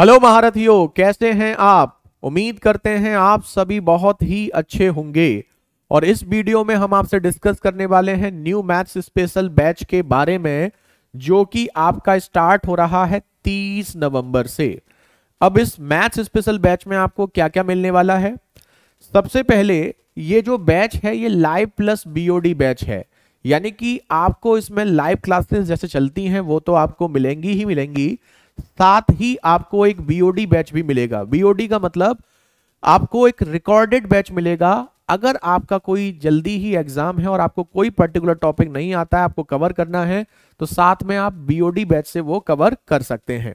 hello महारथियों कैसे हैं आप उम्मीद करते हैं आप सभी बहुत ही अच्छे होंगे और इस वीडियो में हम आपसे डिस्कस करने वाले हैं न्यू मैथ्स स्पेशल बैच के बारे में जो कि आपका स्टार्ट हो रहा है 30 नवंबर से अब इस मैथ्स स्पेशल बैच में आपको क्या क्या मिलने वाला है सबसे पहले ये जो बैच है ये लाइव प्लस बीओडी बैच है यानी कि आपको इसमें लाइव क्लासेस जैसे चलती हैं वो तो आपको मिलेंगी ही मिलेंगी साथ ही आपको एक बीओडी बैच भी मिलेगा बीओडी का मतलब आपको एक रिकॉर्डेड बैच मिलेगा अगर आपका कोई जल्दी ही एग्जाम है और आपको कोई पर्टिकुलर टॉपिक नहीं आता है आपको कवर करना है तो साथ में आप बीओडी बैच से वो कवर कर सकते हैं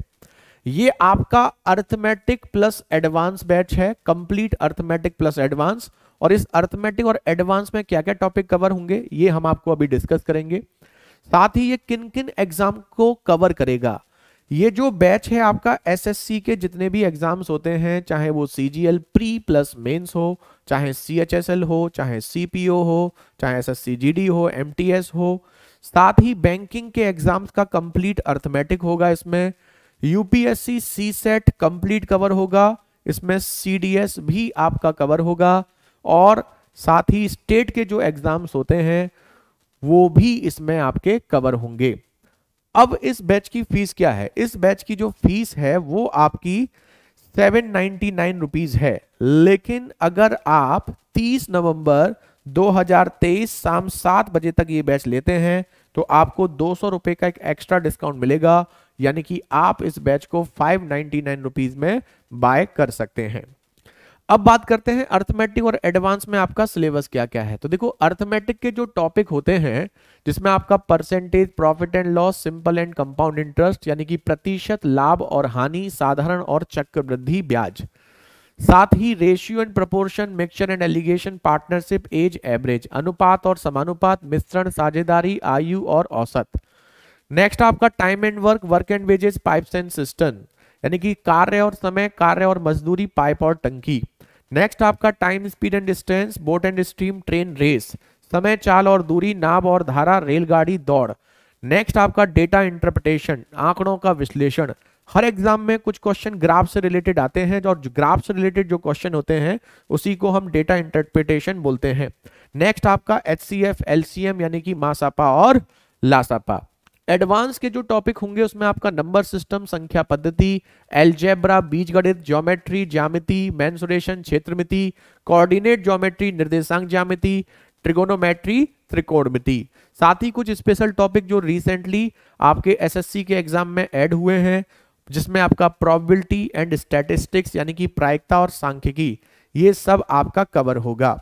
ये आपका अर्थमेटिक प्लस एडवांस बैच है कंप्लीट अर्थमेटिक प्लस एडवांस और इस अर्थमेटिक और एडवांस में क्या क्या टॉपिक कवर होंगे ये हम आपको अभी डिस्कस करेंगे साथ ही ये किन किन एग्जाम को कवर करेगा ये जो बैच है आपका एसएससी के जितने भी एग्जाम्स होते हैं चाहे वो C G L pre plus mains हो चाहे सी एच एस एल हो चाहे सी पी ओ हो चाहे S S C G D हो एम टी एस हो साथ ही बैंकिंग के एग्जाम्स का कंप्लीट अर्थमेटिक होगा इसमें UPSC C SAT complete cover होगा इसमें सी डी एस भी आपका कवर होगा और साथ ही स्टेट के जो एग्जाम्स होते हैं वो भी इसमें आपके कवर होंगे अब इस बैच की फीस क्या है इस बैच की जो फीस है वो आपकी सेवन नाइनटी नाइन रुपीज है लेकिन अगर आप 30 नवंबर 2023 शाम सात बजे तक ये बैच लेते हैं तो आपको दो सौ रुपए का एक एक्स्ट्रा डिस्काउंट मिलेगा यानी कि आप इस बैच को फाइव नाइन्टी नाइन रुपीज में बाय कर सकते हैं अब बात करते हैं अर्थमेटिक और एडवांस में आपका सिलेबस क्या क्या है तो देखो अर्थमेटिक के जो टॉपिक होते हैं जिसमें आपका percentage profit and loss simple and compound interest यानी कि प्रतिशत लाभ और हानि साधारण और चक्रवृद्धि ब्याज साथ ही ratio and proportion mixture and alligation partnership age average अनुपात और समानुपात मिश्रण साझेदारी आयु और औसत नेक्स्ट आपका time and work work and wages pipes and system यानी कि कार्य और समय कार्य और मजदूरी पाइप और टंकी नेक्स्ट आपका time speed and distance boat and stream train race समय चाल और दूरी नाव और धारा रेलगाड़ी दौड़ नेक्स्ट आपका डेटा इंटरप्रिटेशन आंकड़ों का विश्लेषण हर एग्जाम में कुछ क्वेश्चन ग्राफ से रिलेटेड आते हैं और ग्राफ से रिलेटेड जो क्वेश्चन होते हैं उसी को हम डेटा इंटरप्रिटेशन बोलते हैं नेक्स्ट आपका H C F L C M यानी कि मासापा और लासापा एडवांस के जो टॉपिक होंगे उसमें आपका नंबर सिस्टम संख्या पद्धति एलजेब्रा बीज गणित ज्योमेट्री ज्यामिति मैंसुरेशन क्षेत्रमिति कोऑर्डिनेट ज्योमेट्री निर्देशांक ज्यामिति ट्रिगोनोमेट्री त्रिकोणमिति साथ ही कुछ स्पेशल टॉपिक जो रिसेंटली आपके एसएससी के एग्जाम में ऐड हुए हैं जिसमें आपका प्रॉबिलिटी एंड स्टेटिस्टिक्स यानी कि प्रायिकता और सांख्यिकी ये सब आपका कवर होगा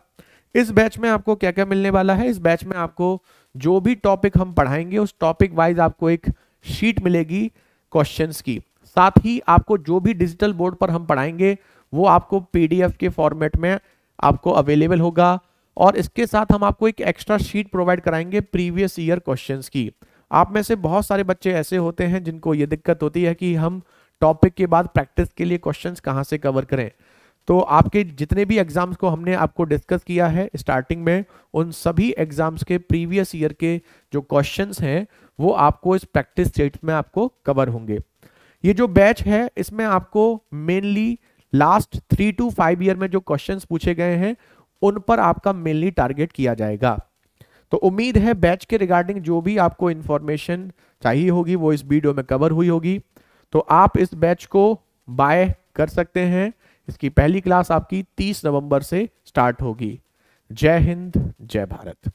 इस बैच में आपको क्या क्या मिलने वाला है इस बैच में आपको जो भी टॉपिक हम पढ़ाएंगे उस टॉपिक वाइज आपको एक शीट मिलेगी क्वेश्चंस की साथ ही आपको जो भी डिजिटल बोर्ड पर हम पढ़ाएंगे वो आपको पीडीएफ के फॉर्मेट में आपको अवेलेबल होगा और इसके साथ हम आपको एक एक्स्ट्रा शीट प्रोवाइड कराएंगे प्रीवियस ईयर क्वेश्चंस की आप में से बहुत सारे बच्चे ऐसे होते हैं जिनको ये दिक्कत होती है कि हम टॉपिक के बाद प्रैक्टिस के लिए क्वेश्चन कहाँ से कवर करें तो आपके जितने भी एग्जाम्स को हमने आपको डिस्कस किया है स्टार्टिंग में उन सभी एग्जाम्स के प्रीवियस ईयर के जो क्वेश्चंस हैं वो आपको इस प्रैक्टिस सेट में आपको कवर होंगे ये जो बैच है इसमें आपको mainly last three to five year में जो क्वेश्चंस पूछे गए हैं उन पर आपका मेनली टारगेट किया जाएगा तो उम्मीद है बैच के रिगार्डिंग जो भी आपको इन्फॉर्मेशन चाहिए होगी वो इस वीडियो में कवर हुई होगी तो आप इस बैच को बाय कर सकते हैं इसकी पहली क्लास आपकी 30 नवंबर से स्टार्ट होगी जय हिंद जय भारत